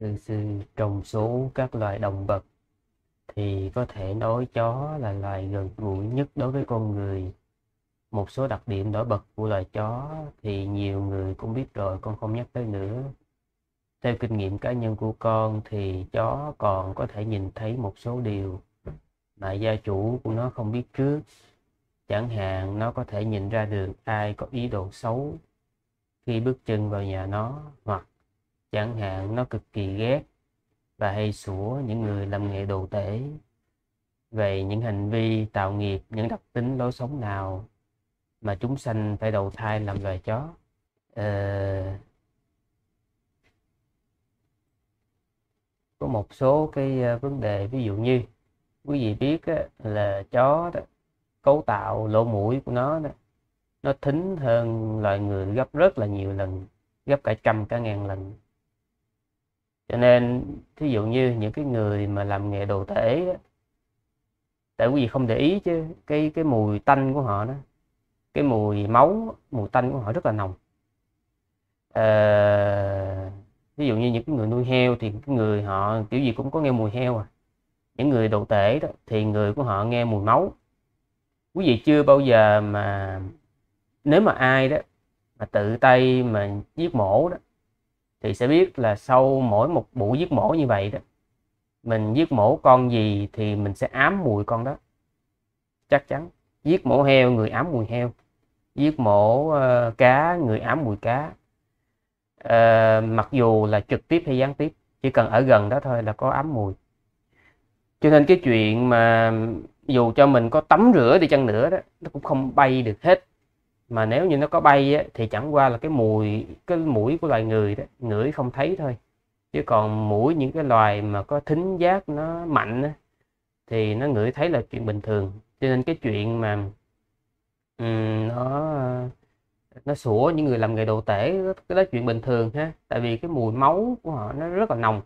lư sư trong số các loài động vật thì có thể nói chó là loài gần gũi nhất đối với con người một số đặc điểm nổi bật của loài chó thì nhiều người cũng biết rồi con không nhắc tới nữa theo kinh nghiệm cá nhân của con thì chó còn có thể nhìn thấy một số điều mà gia chủ của nó không biết trước chẳng hạn nó có thể nhìn ra được ai có ý đồ xấu khi bước chân vào nhà nó hoặc chẳng hạn nó cực kỳ ghét và hay sủa những người làm nghề đồ tể về những hành vi tạo nghiệp những đặc tính lối sống nào mà chúng sanh phải đầu thai làm loài chó ờ... có một số cái ờ, vấn đề ví dụ như quý vị biết là chó đó, cấu tạo lỗ mũi của nó đó, nó thính hơn loài người gấp rất là nhiều lần gấp cả trăm cả ngàn lần cho nên thí dụ như những cái người mà làm nghề đồ tể đó, tại quý vị không để ý chứ cái cái mùi tanh của họ đó cái mùi máu mùi tanh của họ rất là nồng à, ờ, ví dụ như những cái người nuôi heo thì cái người họ kiểu gì cũng có nghe mùi heo à những người đồ tể đó thì người của họ nghe mùi máu quý vị chưa bao giờ mà nếu mà ai đó mà tự tay mà giết mổ đó thì sẽ biết là sau mỗi một buổi giết mổ như vậy đó mình giết mổ con gì thì mình sẽ ám mùi con đó chắc chắn giết mổ heo người ám mùi heo giết mổ uh, cá người ám mùi cá uh, mặc dù là trực tiếp hay gián tiếp chỉ cần ở gần đó thôi là có ám mùi cho nên cái chuyện mà dù cho mình có tắm rửa đi chăng nữa đó nó cũng không bay được hết mà nếu như nó có bay á, thì chẳng qua là cái mùi cái mũi của loài người đó ngửi không thấy thôi chứ còn mũi những cái loài mà có thính giác nó mạnh á, thì nó ngửi thấy là chuyện bình thường cho nên cái chuyện mà um, nó nó sủa những người làm nghề đồ tể cái đó chuyện bình thường ha tại vì cái mùi máu của họ nó rất là nồng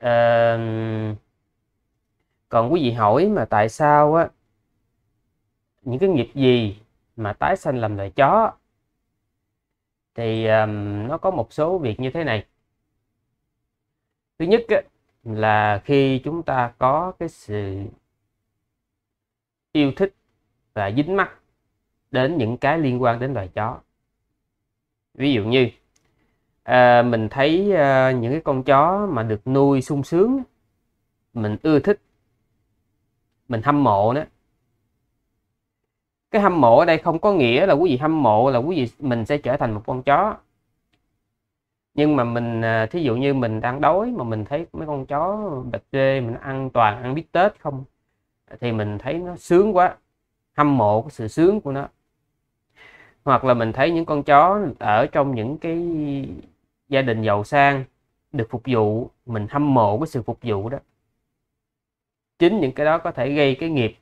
à, còn quý vị hỏi mà tại sao á những cái nghiệp gì mà tái sanh làm loài chó thì um, nó có một số việc như thế này thứ nhất là khi chúng ta có cái sự yêu thích và dính mắc đến những cái liên quan đến loài chó ví dụ như à, mình thấy à, những cái con chó mà được nuôi sung sướng mình ưa thích mình hâm mộ đó cái hâm mộ ở đây không có nghĩa là quý vị hâm mộ là quý vị mình sẽ trở thành một con chó nhưng mà mình à, thí dụ như mình đang đói mà mình thấy mấy con chó bạch dê mình ăn toàn ăn bít tết không thì mình thấy nó sướng quá hâm mộ cái sự sướng của nó hoặc là mình thấy những con chó ở trong những cái gia đình giàu sang được phục vụ mình hâm mộ cái sự phục vụ đó chính những cái đó có thể gây cái nghiệp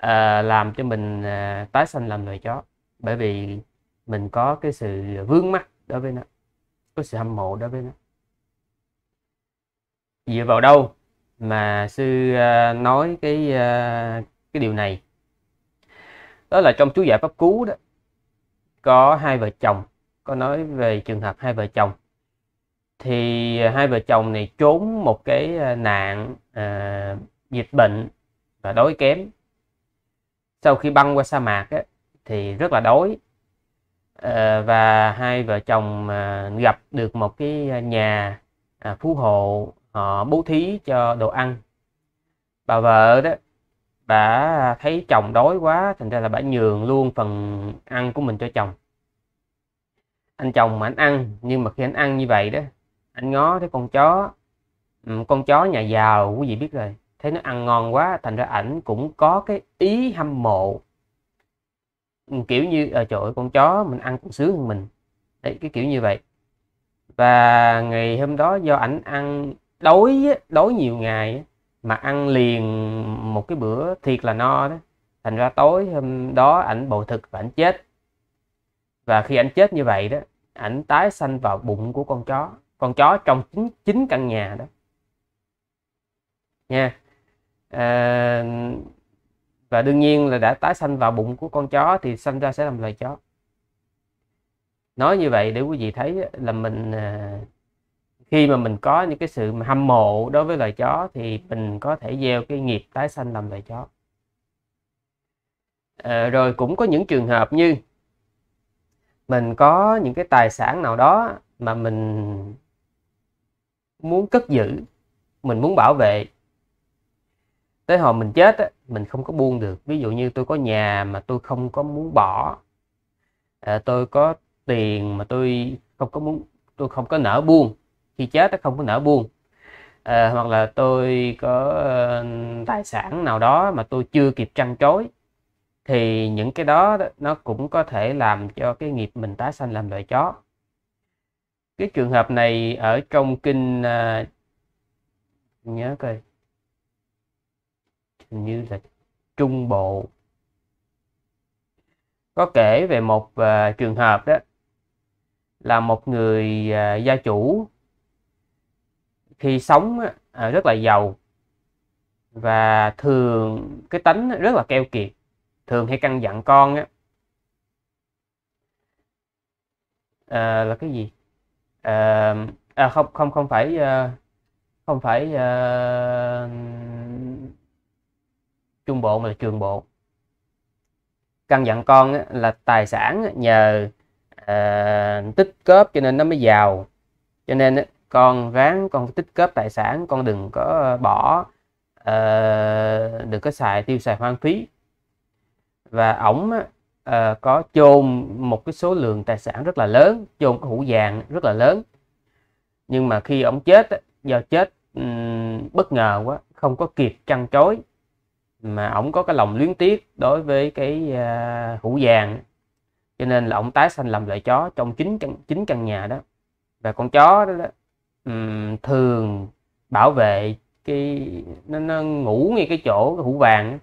à, làm cho mình à, tái sanh làm loài chó bởi vì mình có cái sự vướng mắc đối với nó có sự hâm mộ đối với nó dựa vào đâu mà sư à, nói cái à, cái điều này đó là trong chú giải pháp cứu đó có hai vợ chồng có nói về trường hợp hai vợ chồng thì hai vợ chồng này trốn một cái à, nạn à, dịch bệnh và đói kém sau khi băng qua sa mạc ấy, thì rất là đói à, và hai vợ chồng à, gặp được một cái nhà à, phú hộ họ bố thí cho đồ ăn bà vợ đó bà thấy chồng đói quá thành ra là bà nhường luôn phần ăn của mình cho chồng anh chồng mà anh ăn nhưng mà khi anh ăn như vậy đó anh ngó thấy con chó ừ, con chó nhà giàu quý vị biết rồi thấy nó ăn ngon quá thành ra ảnh cũng có cái ý hâm mộ ừ, kiểu như ở à, chỗ con chó mình ăn cũng sướng hơn mình đấy cái kiểu như vậy và ngày hôm đó do ảnh ăn đói đói nhiều ngày mà ăn liền một cái bữa thiệt là no đó thành ra tối hôm đó ảnh bầu thực và ảnh chết và khi ảnh chết như vậy đó ảnh tái sanh vào bụng của con chó con chó trong chính chính căn nhà đó nha à, và đương nhiên là đã tái sanh vào bụng của con chó thì sanh ra sẽ làm loài chó nói như vậy để quý vị thấy là mình à, khi mà mình có những cái sự mà hâm mộ đối với loài chó thì mình có thể gieo cái nghiệp tái sanh làm loài chó à, rồi cũng có những trường hợp như mình có những cái tài sản nào đó mà mình muốn cất giữ mình muốn bảo vệ tới hồi mình chết á, mình không có buông được ví dụ như tôi có nhà mà tôi không có muốn bỏ à, tôi có tiền mà tôi không có muốn tôi không có nỡ buông khi chết nó không có nỡ buông à, hoặc là tôi có uh, tài sản nào đó mà tôi chưa kịp trăn trối thì những cái đó nó cũng có thể làm cho cái nghiệp mình tái sanh làm loài chó cái trường hợp này ở trong kinh uh, nhớ coi như là trung bộ có kể về một uh, trường hợp đó là một người uh, gia chủ khi sống uh, rất là giàu và thường cái tánh rất là keo kiệt thường hay căn dặn con á à, là cái gì à, à không không không phải không phải à, trung bộ mà là trường bộ căn dặn con là tài sản nhờ à, tích cóp cho nên nó mới giàu cho nên con ráng con tích cóp tài sản con đừng có bỏ à, đừng có xài tiêu xài hoang phí và ổng à, có chôn một cái số lượng tài sản rất là lớn chôn hũ vàng rất là lớn nhưng mà khi ổng chết do chết um, bất ngờ quá không có kịp chăn chối mà ổng có cái lòng luyến tiếc đối với cái uh, hũ vàng cho nên là ổng tái sanh làm loại chó trong chính căn chính căn nhà đó và con chó đó, đó um, thường bảo vệ cái nó, nó ngủ ngay cái chỗ cái hũ vàng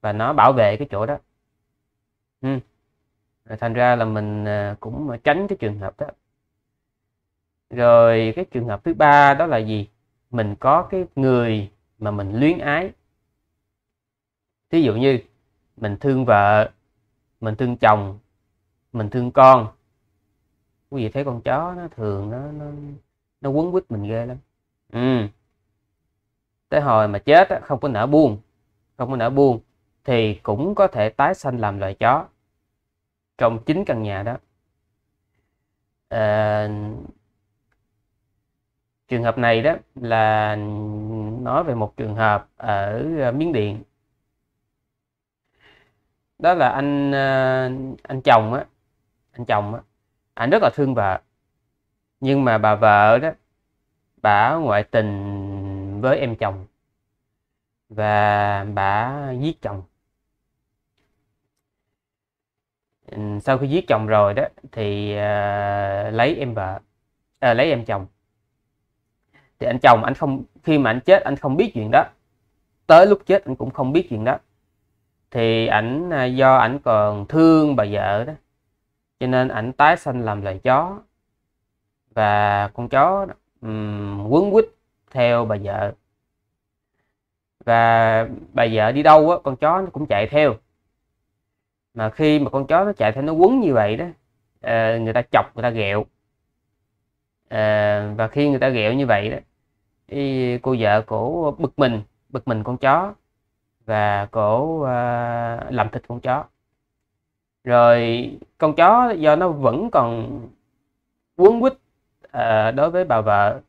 và nó bảo vệ cái chỗ đó ừ. thành ra là mình à, cũng tránh cái trường hợp đó rồi cái trường hợp thứ ba đó là gì mình có cái người mà mình luyến ái thí dụ như mình thương vợ mình thương chồng mình thương con quý vị thấy con chó nó thường nó nó, nó quấn quýt mình ghê lắm ừ. tới hồi mà chết không có nở buông không có nở buông thì cũng có thể tái sanh làm loài chó trong chính căn nhà đó à, trường hợp này đó là nói về một trường hợp ở ờ, miến điện đó là anh ờ, anh chồng á anh chồng á anh rất là thương vợ nhưng mà bà vợ đó bà ngoại tình với em chồng và bà giết chồng ừ, sau khi giết chồng rồi đó thì uh, lấy em vợ à, lấy em chồng thì anh chồng anh không khi mà anh chết anh không biết chuyện đó tới lúc chết anh cũng không biết chuyện đó thì ảnh à, do ảnh còn thương bà vợ đó cho nên ảnh tái sanh làm loài chó và con chó um, quấn quýt theo bà vợ và bà vợ đi đâu á con chó nó cũng chạy theo mà khi mà con chó nó chạy theo nó quấn như vậy đó ờ, người ta chọc người ta ghẹo ờ, và khi người ta ghẹo như vậy đó cô vợ cổ bực mình bực mình con chó và cổ à, làm thịt con chó rồi con chó do nó vẫn còn quấn quýt à, đối với bà vợ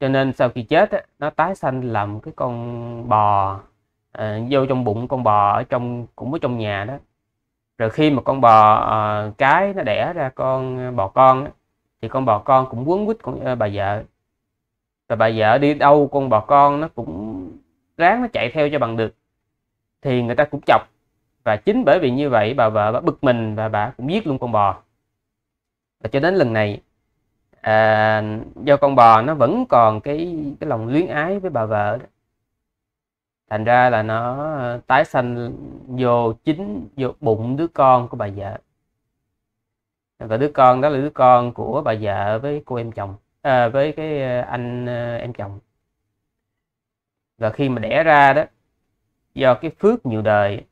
cho nên sau khi chết nó tái sanh làm cái con bò à, vô trong bụng con bò ở trong cũng ở trong nhà đó rồi khi mà con bò à, cái nó đẻ ra con bò con thì con bò con cũng quấn quýt con à, bà vợ và bà vợ đi đâu con bò con nó cũng ráng nó chạy theo cho bằng được thì người ta cũng chọc và chính bởi vì như vậy bà vợ bà bực mình và bà cũng giết luôn con bò và cho đến lần này à, do con bò nó vẫn còn cái cái lòng luyến ái với bà vợ đó. thành ra là nó ờ, tái sanh vô chính vô bụng đứa con của bà vợ và đứa con đó là đứa con của bà vợ với cô em chồng à, với cái ờ, anh ờ, em chồng và khi mà đẻ ra đó do cái phước nhiều đời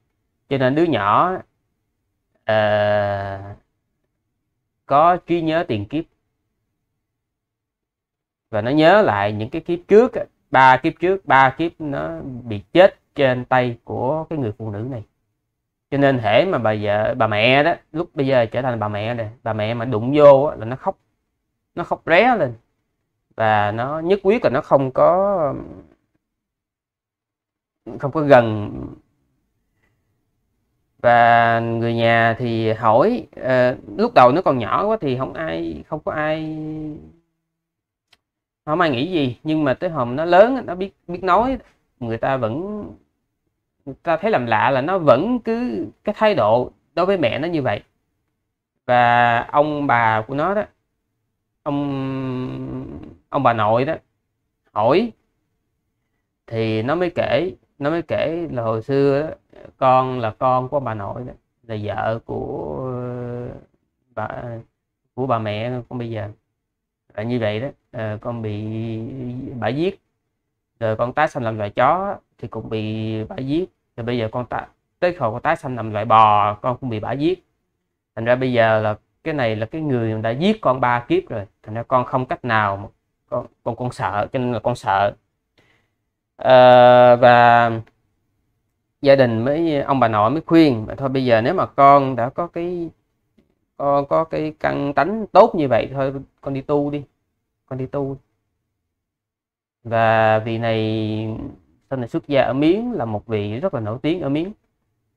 cho nên đứa nhỏ à, có trí nhớ tiền kiếp và nó nhớ lại những cái kiếp trước ba kiếp trước ba kiếp nó bị chết trên tay của cái người phụ nữ này cho nên hễ mà bà vợ bà mẹ đó lúc bây giờ trở thành bà mẹ rồi bà mẹ mà đụng vô là nó khóc nó khóc ré lên và nó nhất quyết là nó không có không có gần và người nhà thì hỏi à, lúc đầu nó còn nhỏ quá thì không ai không có ai không ai nghĩ gì nhưng mà tới hôm nó lớn nó biết biết nói người ta vẫn người ta thấy làm lạ là nó vẫn cứ cái thái độ đối với mẹ nó như vậy và ông bà của nó đó ông ông bà nội đó hỏi thì nó mới kể nó mới kể là hồi xưa đó, con là con của bà nội là vợ của ờ, bà của bà mẹ con bây giờ là như vậy đó ờ, con bị bà giết rồi con tái sanh làm loài chó thì cũng bị bà giết rồi bây giờ con ta, tới khổ con tái sanh làm loài bò con cũng bị bà giết thành ra bây giờ là cái này là cái người đã giết con ba kiếp rồi thành ra con không cách nào con con con sợ cho nên là con sợ à, và gia đình mới ông bà nội mới khuyên mà thôi bây giờ nếu mà con đã có cái con có cái căn tánh tốt như vậy thôi con đi tu đi con đi tu và vị này sau này xuất gia ở miếng là một vị rất là nổi tiếng ở miếng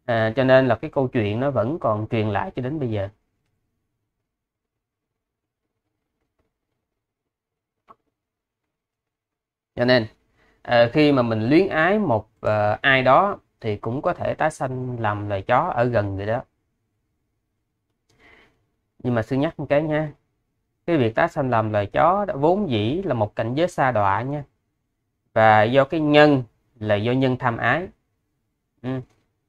à, cho nên là cái câu chuyện nó vẫn còn truyền lại cho đến bây giờ cho nên Ờ, khi mà mình luyến ái một à, ai đó thì cũng có thể tái sanh làm loài chó ở gần người đó nhưng mà sư nhắc một cái nha cái việc tái sanh làm loài chó đã vốn dĩ là một cảnh giới xa đọa nha và do cái nhân là do nhân tham ái ừ.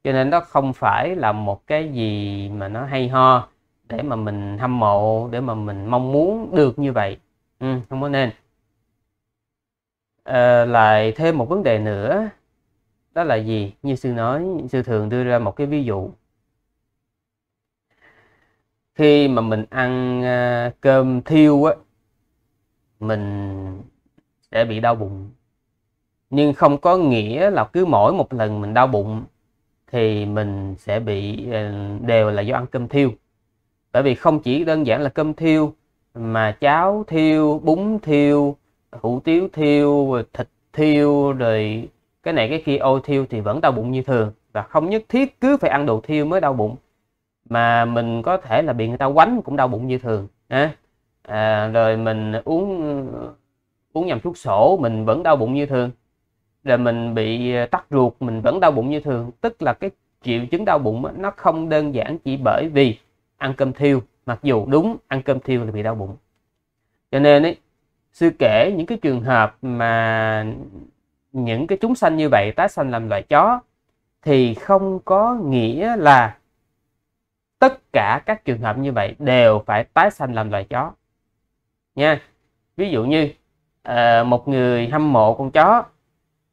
cho nên đó không phải là một cái gì mà nó hay ho để mà mình hâm mộ để mà mình mong muốn được như vậy ừ, không có nên à, lại thêm một vấn đề nữa đó là gì như sư nói sư thường đưa ra một cái ví dụ khi mà mình ăn à, cơm thiêu á mình sẽ bị đau bụng nhưng không có nghĩa là cứ mỗi một lần mình đau bụng thì mình sẽ bị ờ, đều là do ăn cơm thiêu bởi vì không chỉ đơn giản là cơm thiêu mà cháo thiêu bún thiêu hủ tiếu thiêu rồi thịt thiêu rồi cái này cái kia ôi thiêu thì vẫn đau bụng như thường và không nhất thiết cứ phải ăn đồ thiêu mới đau bụng mà mình có thể là bị người ta quánh cũng đau bụng như thường à, rồi mình uống uống nhầm thuốc sổ mình vẫn đau bụng như thường rồi mình bị à, tắc ruột mình vẫn đau bụng như thường tức là cái triệu chứng đau bụng nó không đơn giản chỉ bởi vì ăn cơm thiêu mặc dù đúng ăn cơm thiêu là bị đau bụng cho nên ấy, sư kể những cái trường hợp mà những cái chúng sanh như vậy tái sanh làm loài chó thì không có nghĩa là tất cả các trường hợp như vậy đều phải tái sanh làm loài chó nha ví dụ như ờ, một người hâm mộ con chó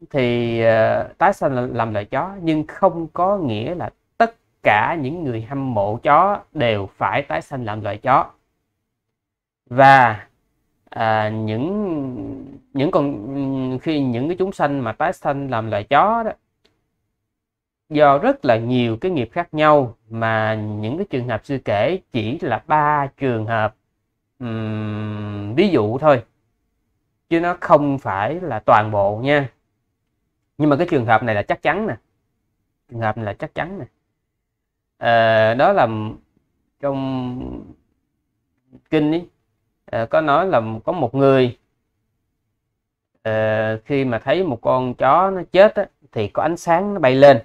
thì ờ, tái sanh làm, làm loài chó nhưng không có nghĩa là tất cả những người hâm mộ chó đều phải tái sanh làm loài chó và à, những những con khi những cái chúng sanh mà tái sanh làm loài chó đó do rất là nhiều cái nghiệp khác nhau mà những cái trường hợp sư kể chỉ là ba trường hợp um, ví dụ thôi chứ nó không phải là toàn bộ nha nhưng mà cái trường hợp này là chắc chắn nè trường hợp này là chắc chắn nè à, đó là trong kinh ấy Ờ, có nói là có một người à, khi mà thấy một con chó nó chết á, thì có ánh sáng nó bay lên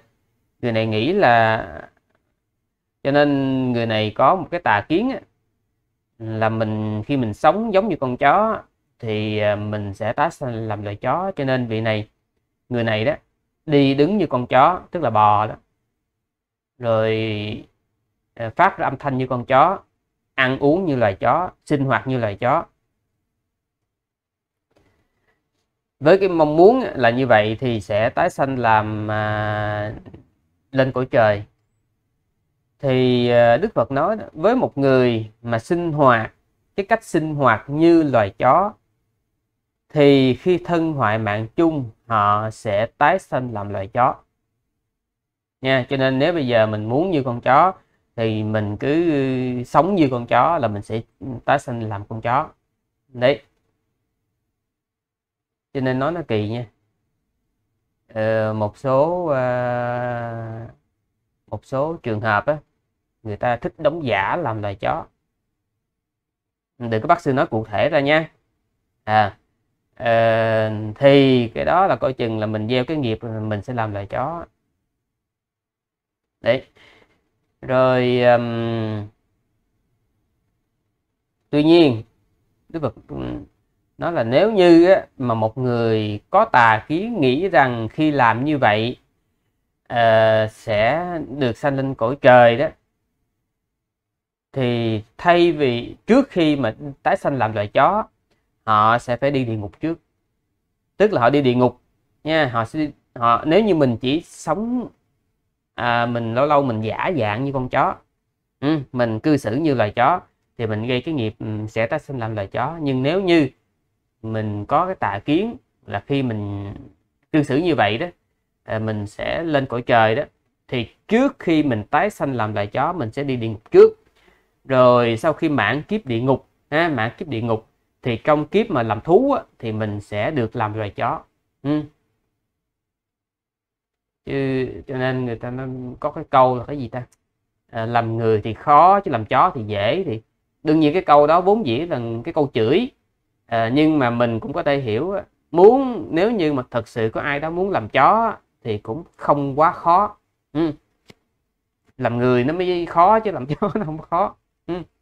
người này nghĩ là cho nên người này có một cái tà kiến á, là mình khi mình sống giống như con chó thì ờ, mình sẽ tái sanh làm loài chó cho nên vị này người này đó đi đứng như con chó tức là bò đó rồi phát ra âm thanh như con chó ăn uống như loài chó sinh hoạt như loài chó với cái mong muốn là như vậy thì sẽ tái sanh làm à, lên cõi trời thì à, đức phật nói với một người mà sinh hoạt cái cách sinh hoạt như loài chó thì khi thân hoại mạng chung họ sẽ tái sanh làm loài chó nha cho nên nếu bây giờ mình muốn như con chó thì mình cứ ừ, sống như con chó là mình sẽ ừ, tái sinh làm con chó đấy cho nên nói nó kỳ nha ờ, một số uh, một số trường hợp á, người ta thích đóng giả làm loài chó đừng có bác sư nói cụ thể ra nha à uh, thì cái đó là coi chừng là mình gieo cái nghiệp mình sẽ làm loài chó đấy rồi um, tuy nhiên đức phật nó là nếu như á, mà một người có tà khí nghĩ rằng khi làm như vậy uh, sẽ được sanh lên cõi trời đó thì thay vì trước khi mà tái sanh làm loài chó họ sẽ phải đi địa ngục trước tức là họ đi địa ngục nha họ sẽ họ nếu như mình chỉ sống à, mình lâu lâu mình giả dạng như con chó ừ, mình cư xử như loài chó thì mình gây cái nghiệp ừ, sẽ tái sinh làm loài chó nhưng nếu như mình có cái tà kiến là khi mình cư xử như vậy đó à, mình sẽ lên cõi trời đó thì trước khi mình tái sinh làm loài chó mình sẽ đi địa ngục trước rồi sau khi mãn kiếp địa ngục ha, mãn kiếp địa ngục thì trong kiếp mà làm thú á, thì mình sẽ được làm loài chó ừ chứ cho nên người ta nó có cái câu là cái gì ta à, làm người thì khó chứ làm chó thì dễ thì đương nhiên cái câu đó vốn dĩ là cái câu chửi à, nhưng mà mình cũng có thể hiểu muốn nếu như mà thật sự có ai đó muốn làm chó thì cũng không quá khó ừ. làm người nó mới khó chứ làm chó nó không khó ừ.